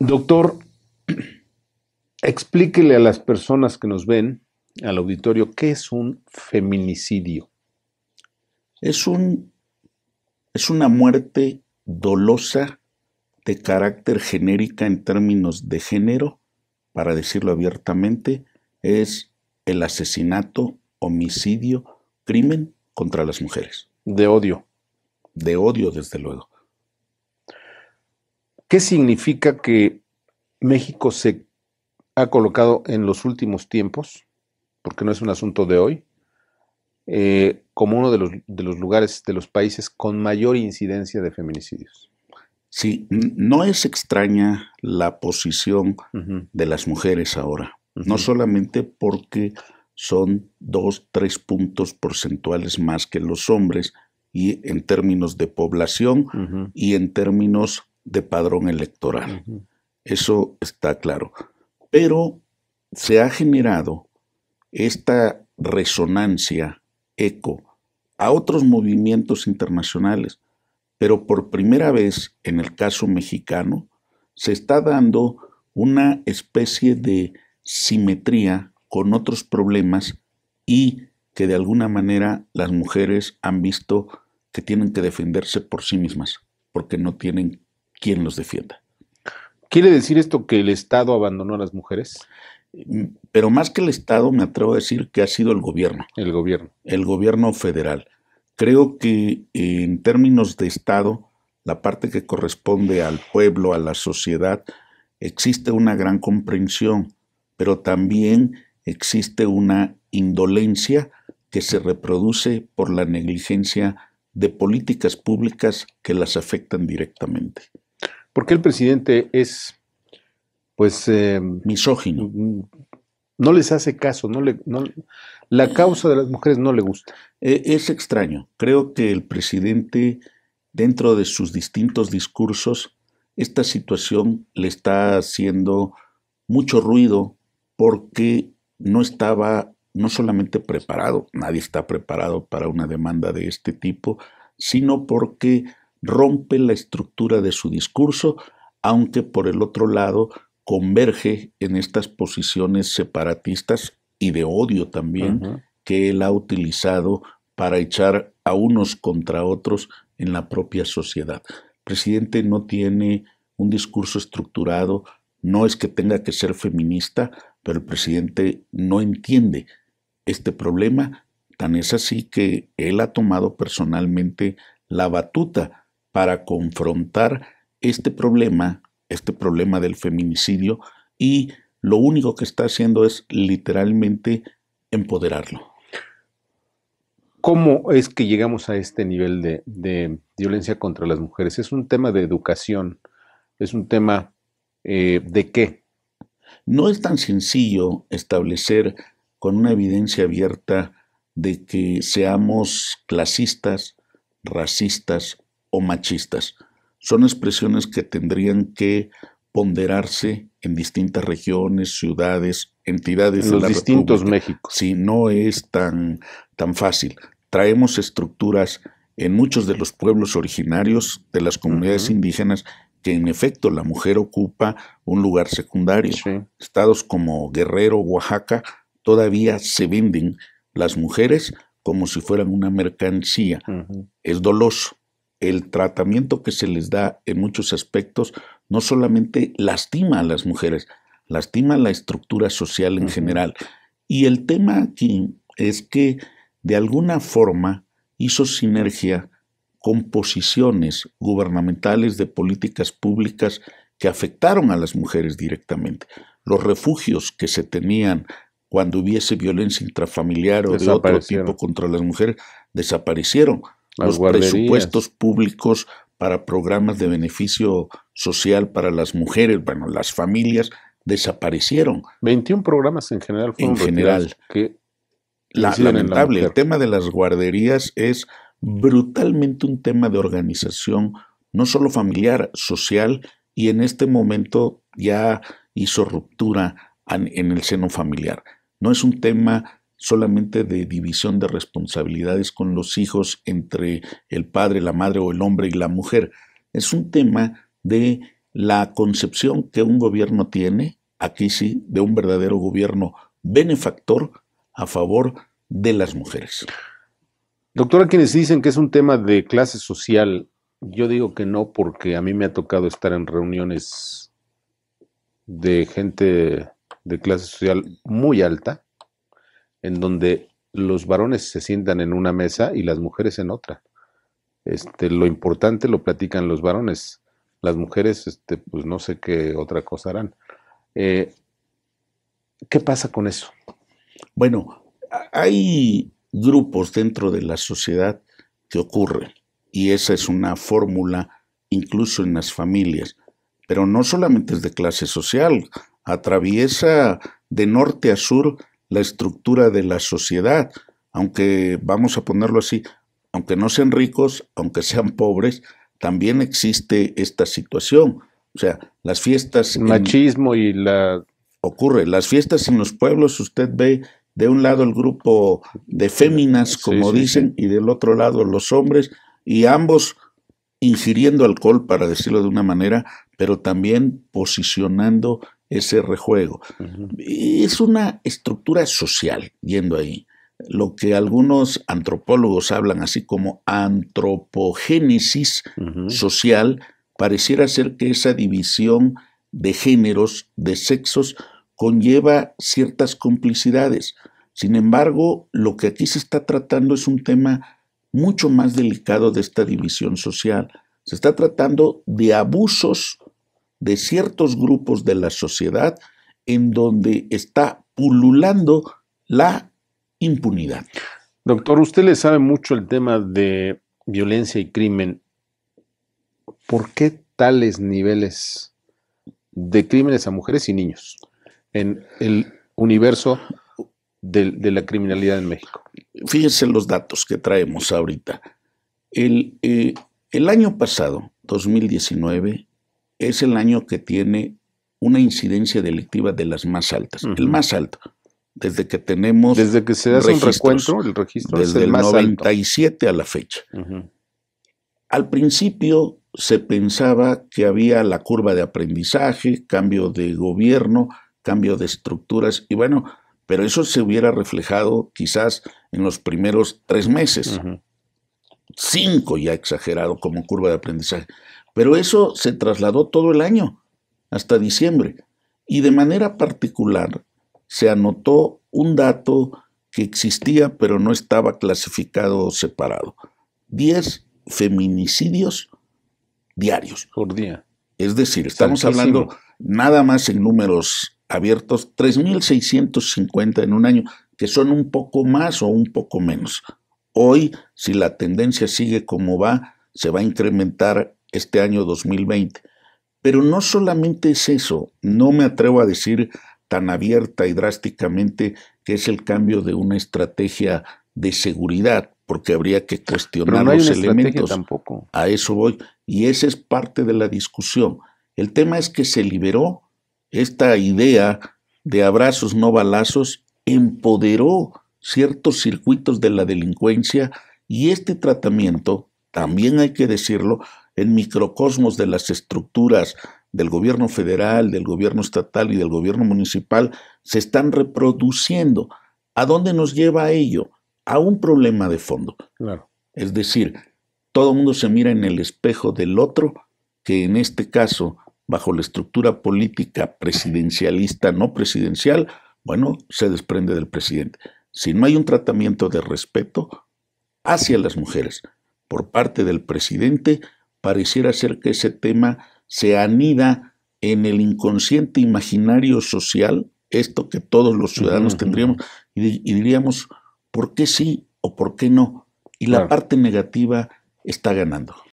Doctor, explíquele a las personas que nos ven, al auditorio, qué es un feminicidio. Es, un, es una muerte dolosa de carácter genérica en términos de género, para decirlo abiertamente, es el asesinato, homicidio, crimen contra las mujeres. De odio. De odio, desde luego. ¿Qué significa que México se ha colocado en los últimos tiempos, porque no es un asunto de hoy, eh, como uno de los, lugares, de los países con mayor incidencia de feminicidios? Sí, no es extraña la posición de las mujeres ahora, no solamente porque son dos, tres puntos porcentuales más que los hombres, y en términos de población y en términos de padrón electoral. Eso está claro. Pero se ha generado esta resonancia eco a otros movimientos internacionales, pero por primera vez en el caso mexicano se está dando una especie de simetría con otros problemas y que de alguna manera las mujeres han visto que tienen que defenderse por sí mismas, porque no tienen quien los defienda. ¿Quiere decir esto que el Estado abandonó a las mujeres? Mm, pero más que el Estado, me atrevo a decir que ha sido el gobierno. El gobierno. El gobierno federal. Creo que eh, en términos de Estado, la parte que corresponde al pueblo, a la sociedad, existe una gran comprensión, pero también existe una indolencia que se reproduce por la negligencia de políticas públicas que las afectan directamente. ¿Por el presidente es, pues... Em, Misógino. No les hace caso, no le, la causa de las mujeres no le gusta. E, es extraño. Creo que el presidente, dentro de sus distintos discursos, esta situación le está haciendo mucho ruido porque no estaba no solamente preparado, nadie está preparado para una demanda de este tipo, sino porque rompe la estructura de su discurso, aunque por el otro lado converge en estas posiciones separatistas y de odio también que él ha utilizado para echar a unos contra otros en la propia sociedad. El presidente no tiene un discurso estructurado, no es que tenga que ser feminista, pero el presidente no entiende este problema, tan es así que él ha tomado personalmente la batuta para confrontar este problema, este problema del feminicidio, y lo único que está haciendo es literalmente empoderarlo. ¿Cómo es que llegamos a este nivel de, violencia contra las mujeres? Es un tema de educación, es un tema eh, de qué. No es tan sencillo establecer con una evidencia abierta de que seamos clasistas, racistas o machistas. Son expresiones que tendrían que ponderarse en distintas regiones, ciudades, entidades de los distintos México. Sí, no es tan, tan fácil. Traemos estructuras en muchos de los pueblos originarios de las comunidades indígenas que en efecto la mujer ocupa un lugar secundario. Estados como Guerrero, Oaxaca, todavía se venden las mujeres como si fueran una mercancía. Es doloso el tratamiento que se les da en muchos aspectos no solamente lastima a las mujeres, lastima la estructura social en general. Y el tema aquí es que de alguna forma hizo sinergia con posiciones gubernamentales de políticas públicas que afectaron a las mujeres directamente. Los refugios que se tenían cuando hubiese violencia intrafamiliar o de otro tipo contra las mujeres desaparecieron los presupuestos públicos para programas de beneficio social para las mujeres, bueno, las familias desaparecieron. 21 programas en general en general. Que lamentable, el tema de las guarderías es brutalmente un tema de organización, no solo familiar, social, y en este momento ya hizo ruptura en el seno familiar. No es un tema solamente de división de responsabilidades con los hijos entre el padre, la madre o el hombre y la mujer. Es un tema de la concepción que un gobierno tiene, aquí sí, de un verdadero gobierno benefactor a favor de las mujeres. Doctora, quienes dicen que es un tema de clase social, yo digo que no porque a mí me ha tocado estar en reuniones de gente de clase social muy alta en donde los varones se sientan en una mesa y las mujeres en otra. Este, lo importante lo platican los varones. Las mujeres, este, pues no sé qué otra cosa harán. Eh, ¿Qué pasa con eso? Bueno, hay grupos dentro de la sociedad que ocurren y esa es una fórmula incluso en las familias, pero no solamente es de clase social, atraviesa de norte a sur la estructura de la sociedad, aunque vamos a ponerlo así, aunque no sean ricos, aunque sean pobres, también existe esta situación. O sea, las fiestas... machismo y la... Ocurre, las fiestas en los pueblos, usted ve de un lado el grupo de féminas, como dicen, y del otro lado los hombres, y ambos ingiriendo alcohol, para decirlo de una manera, pero también posicionando ese rejuego. Es una estructura social, yendo ahí. Lo que algunos antropólogos hablan así como antropogénesis social, pareciera ser que esa división de géneros, de sexos, conlleva ciertas complicidades. Sin embargo, lo que aquí se está tratando es un tema mucho más delicado de esta división social. Se está tratando de abusos de ciertos grupos de la sociedad en donde está pululando la impunidad. Doctor, usted le sabe mucho el tema de violencia y crimen. ¿Por qué tales niveles de crímenes a mujeres y niños en el universo de, la criminalidad en México? Fíjense los datos que traemos ahorita. El, eh, el año pasado, 2019, es el año que tiene una incidencia delictiva de las más altas, el más alto. Desde que tenemos. Desde que se hace un recuento, el registro. Desde el, 97 a la fecha. Al principio se pensaba que había la curva de aprendizaje, cambio de gobierno, cambio de estructuras, y bueno, pero eso se hubiera reflejado quizás en los primeros tres meses. Cinco ya exagerado como curva de aprendizaje. Pero eso se trasladó todo el año, hasta diciembre. Y de manera particular se anotó un dato que existía pero no estaba clasificado separado. 10 feminicidios diarios. Por día. Es decir, estamos hablando nada más en números abiertos, 3.650 en un año, que son un poco más o un poco menos. Hoy, si la tendencia sigue como va, se va a incrementar este año 2020. Pero no solamente es eso, no me atrevo a decir tan abierta y drásticamente que es el cambio de una estrategia de seguridad, porque habría que cuestionar los elementos. Tampoco. A eso voy. Y esa es parte de la discusión. El tema es que se liberó esta idea de abrazos no balazos, empoderó ciertos circuitos de la delincuencia y este tratamiento, también hay que decirlo, en microcosmos de las estructuras del gobierno federal, del gobierno estatal y del gobierno municipal se están reproduciendo. ¿A dónde nos lleva ello? A un problema de fondo. Claro. Es decir, todo el mundo se mira en el espejo del otro, que en este caso, bajo la estructura política presidencialista, no presidencial, bueno, se desprende del presidente. Si no hay un tratamiento de respeto hacia las mujeres por parte del presidente, pareciera ser que ese tema se anida en el inconsciente imaginario social, esto que todos los ciudadanos tendríamos, y, diríamos, ¿por qué sí o por qué no? Y la parte negativa está ganando.